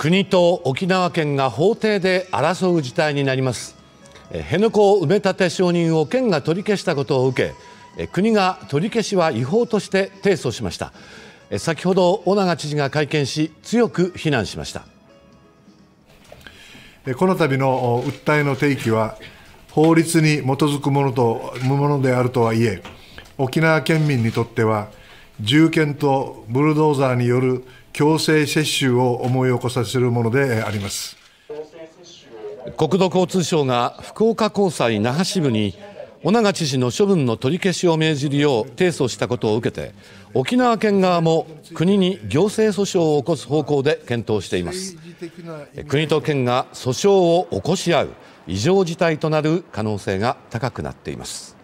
国と沖縄県が法廷で争う事態になります辺野古埋め立て承認を県が取り消したことを受け国が取り消しは違法として提訴しました先ほど尾長知事が会見し強く非難しましたこの度の訴えの提起は法律に基づくものとものであるとはいえ沖縄県民にとっては銃剣とブルドーザーによる強制接種を思い起こさせるものであります国土交通省が福岡高裁那覇支部に尾長知事の処分の取り消しを命じるよう提訴したことを受けて沖縄県側も国に行政訴訟を起こす方向で検討しています国と県が訴訟を起こし合う異常事態となる可能性が高くなっています